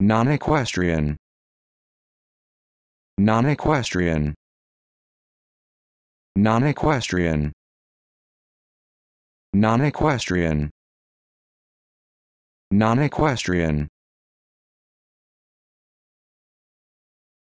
non-equestrian non-equestrian non-equestrian non-equestrian non-equestrian